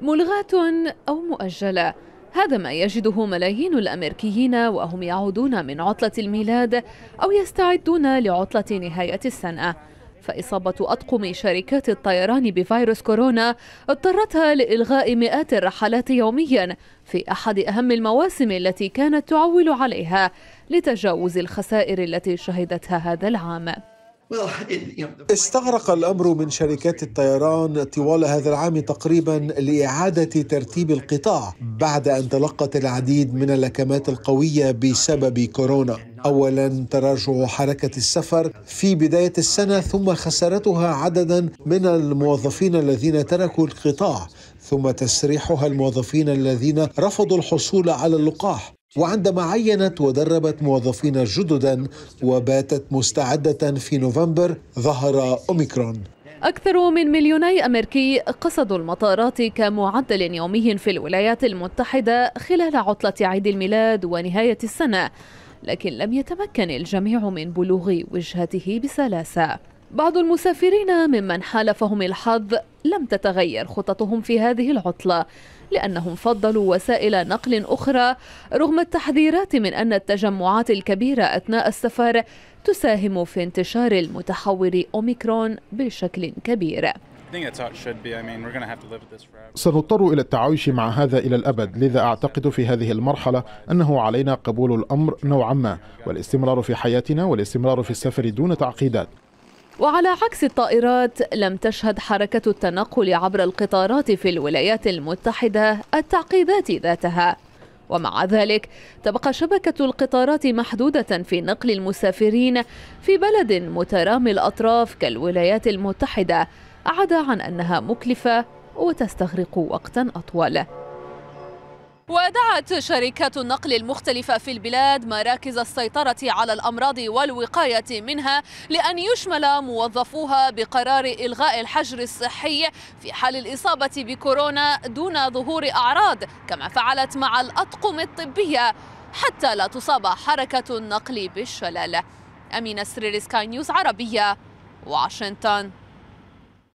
ملغاة أو مؤجلة هذا ما يجده ملايين الأمريكيين وهم يعودون من عطلة الميلاد أو يستعدون لعطلة نهاية السنة فإصابة أطقم شركات الطيران بفيروس كورونا اضطرتها لإلغاء مئات الرحلات يوميا في أحد أهم المواسم التي كانت تعول عليها لتجاوز الخسائر التي شهدتها هذا العام استغرق الامر من شركات الطيران طوال هذا العام تقريبا لاعاده ترتيب القطاع بعد ان تلقت العديد من اللكمات القويه بسبب كورونا اولا تراجع حركه السفر في بدايه السنه ثم خسارتها عددا من الموظفين الذين تركوا القطاع ثم تسريحها الموظفين الذين رفضوا الحصول على اللقاح وعندما عينت ودربت موظفين جددا وباتت مستعدة في نوفمبر ظهر أوميكرون أكثر من مليوني أمريكي قصدوا المطارات كمعدل يومي في الولايات المتحدة خلال عطلة عيد الميلاد ونهاية السنة لكن لم يتمكن الجميع من بلوغ وجهته بسلاسة بعض المسافرين ممن حالفهم الحظ لم تتغير خططهم في هذه العطلة لأنهم فضلوا وسائل نقل أخرى رغم التحذيرات من أن التجمعات الكبيرة أثناء السفر تساهم في انتشار المتحور أوميكرون بشكل كبير سنضطر إلى التعايش مع هذا إلى الأبد لذا أعتقد في هذه المرحلة أنه علينا قبول الأمر نوعا ما والاستمرار في حياتنا والاستمرار في السفر دون تعقيدات وعلى عكس الطائرات لم تشهد حركة التنقل عبر القطارات في الولايات المتحدة التعقيدات ذاتها ومع ذلك تبقى شبكة القطارات محدودة في نقل المسافرين في بلد مترامي الأطراف كالولايات المتحدة عدا عن أنها مكلفة وتستغرق وقتا أطول ودعت شركات النقل المختلفة في البلاد مراكز السيطرة على الأمراض والوقاية منها لأن يشمل موظفوها بقرار إلغاء الحجر الصحي في حال الإصابة بكورونا دون ظهور أعراض كما فعلت مع الأطقم الطبية حتى لا تصاب حركة النقل بالشلل أمينة سريري سكاي نيوز عربية واشنطن